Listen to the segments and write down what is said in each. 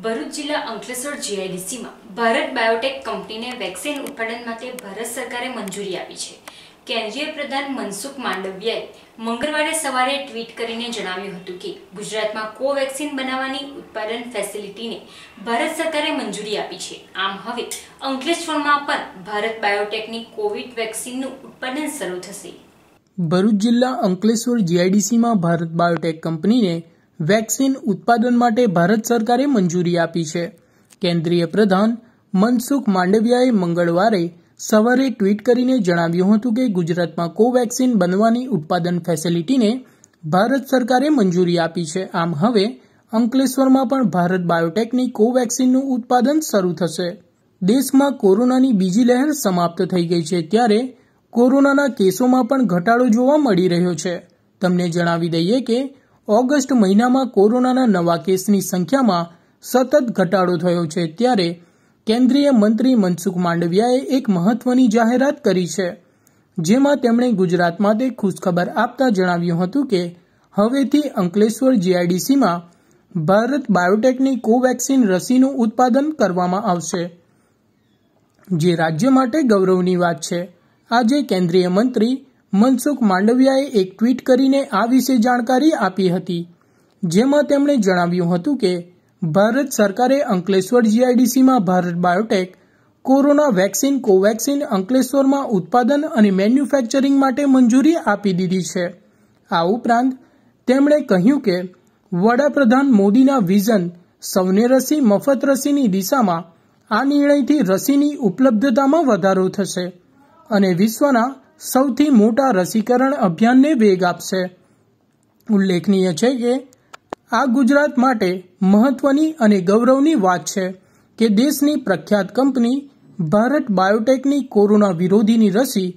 ભરૂચ જિલ્લા અંકલેશ્વર જીઆઈડીસીમાં ભારત બાયોટેક કંપનીને વેક્સિન ઉત્પાદન માટે ભારત સરકારે મંજૂરી આપી છે કેન્દ્રીય પ્રધાન મનસુખ માંડવિયાએ મંગળવારે સવારે ટ્વીટ કરીને જણાવ્યું હતું કે ગુજરાતમાં કોવેક્સિન બનાવવાની ઉત્પાદન ફેસિલિટીને ભારત સરકારે મંજૂરી આપી છે આમ હવે અંકલેશ્વરમાં પણ ભારત બાયોટેકની કોવિડ વેક્સિનનું ઉત્પાદન શરૂ થશે ભરૂચ જિલ્લા અંકલેશ્વર જીઆઈડીસીમાં ભારત બાયોટેક કંપનીને વેક્સિન ઉત્પાદન માટે ભારત સરકારે મંજૂરી આપી છે કેન્દ્રીય પ્રધાન મનસુખ માંડવિયાએ મંગળવારે સવારે ટ્વીટ કરીને જણાવ્યું હતું કે ગુજરાતમાં કોવેક્સિન બનવાની ઉત્પાદન ફેસિલિટીને ભારત સરકારે મંજૂરી આપી છે આમ હવે અંકલેશ્વરમાં પણ ભારત બાયોટેકની કોવેક્સિનનું ઉત્પાદન શરૂ થશે દેશમાં કોરોનાની બીજી લહેર સમાપ્ત થઈ ગઈ છે ત્યારે કોરોનાના કેસોમાં પણ ઘટાડો જોવા મળી રહ્યો છે તમને જણાવી દઈએ કે ઓગસ્ટ મહિનામાં કોરોનાના નવા કેસની સંખ્યામાં સતત ઘટાડો થયો છે ત્યારે કેન્દ્રીય મંત્રી મનસુખ માંડવિયાએ એક મહત્વની જાહેરાત કરી છે જેમાં તેમણે ગુજરાત માટે ખુશખબર આપતા જણાવ્યું હતું કે હવેથી અંકલેશ્વર જીઆઈડીસીમાં ભારત બાયોટેકની કોવેક્સિન રસીનું ઉત્પાદન કરવામાં આવશે જે રાજ્ય માટે ગૌરવની વાત છે આજે કેન્દ્રીય મંત્રી મનસુખ માંડવિયાએ એક ટ્વીટ કરીને આ વિશે જાણકારી આપી હતી જેમાં તેમણે જણાવ્યું હતું કે ભારત સરકારે અંકલેશ્વર જીઆઈડીસીમાં Bharat Biotech corona vaccine Covaxin અંકલેશ્વરમાં ઉત્પાદન અને મેન્યુફેક્ચરિંગ માટે મંજૂરી આપી દીધી છે આ ઉપરાંત તેમણે કહ્યું કે વડાપ્રધાન મોદીના વિઝન સૌને રસી મફત રસીની દિશામાં આ નિર્ણયથી રસીની ઉપલબ્ધતામાં વધારો થશે અને વિશ્વના સૌથી મોટા રસીકરણ અભિયાનને વેગ આપશે ઉલ્લેખનીય છે કે આ ગુજરાત માટે મહત્વની અને ગૌરવની વાત છે કે દેશની પ્રખ્યાત કંપની ભારત બાયોટેકની કોરોના વિરોધીની રસી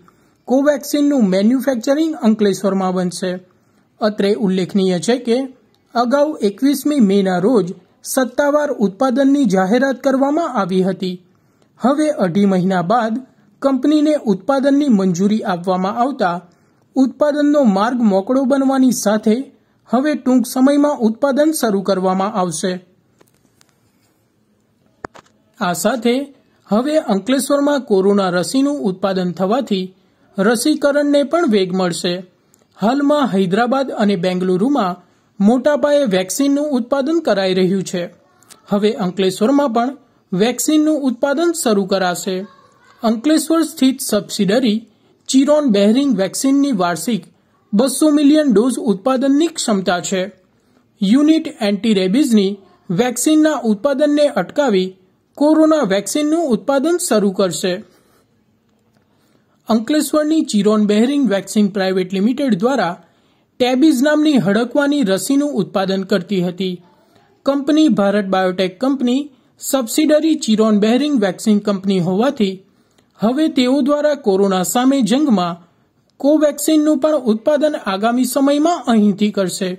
કોવેક્સિનનું મેન્યુફેક્ચરિંગ અંકલેશ્વરમાં બનશે અત્રે ઉલ્લેખનીય છે કે અગાઉ એકવીસમી મેના રોજ સત્તાવાર ઉત્પાદનની જાહેરાત કરવામાં આવી હતી હવે અઢી મહિના બાદ કંપનીને ઉત્પાદનની મંજૂરી આપવામાં આવતા ઉત્પાદનનો માર્ગ મોકળો બનવાની સાથે હવે ટૂંક સમયમાં ઉત્પાદન શરૂ કરવામાં આવશે આ સાથે હવે અંકલેશ્વરમાં કોરોના રસીનું ઉત્પાદન થવાથી રસીકરણને પણ વેગ મળશે હાલમાં હૈદરાબાદ અને બેંગલુરુમાં મોટા પાયે વેક્સિનનું ઉત્પાદન કરાઈ રહ્યું છે હવે અંકલેશ્વરમાં પણ વેક્સિનનું ઉત્પાદન શરૂ કરાશે અંકલેશ્વર સ્થિત સબસિડરી ચિરોન બેહરિંગ વેક્સિનની વાર્ષિક બસો મિલિયન ડોઝ ઉત્પાદનની ક્ષમતા છે યુનિટ એન્ટી રેબીઝની વેક્સિનના ઉત્પાદનને અટકાવી કોરોના વેક્સિનનું ઉત્પાદન શરૂ કરશે અંકલેશ્વરની Chiron Behring vaccine private limited દ્વારા ટેબીઝ નામની હડકવાની રસીનું ઉત્પાદન કરતી હતી company Bharat Biotech company subsidiary Chiron Behring vaccine company હોવાથી હવે તેઓ દ્વારા કોરોના સામે જંગમાં કોવેક્સિનનું પણ ઉત્પાદન આગામી સમયમાં અહીંથી કરશે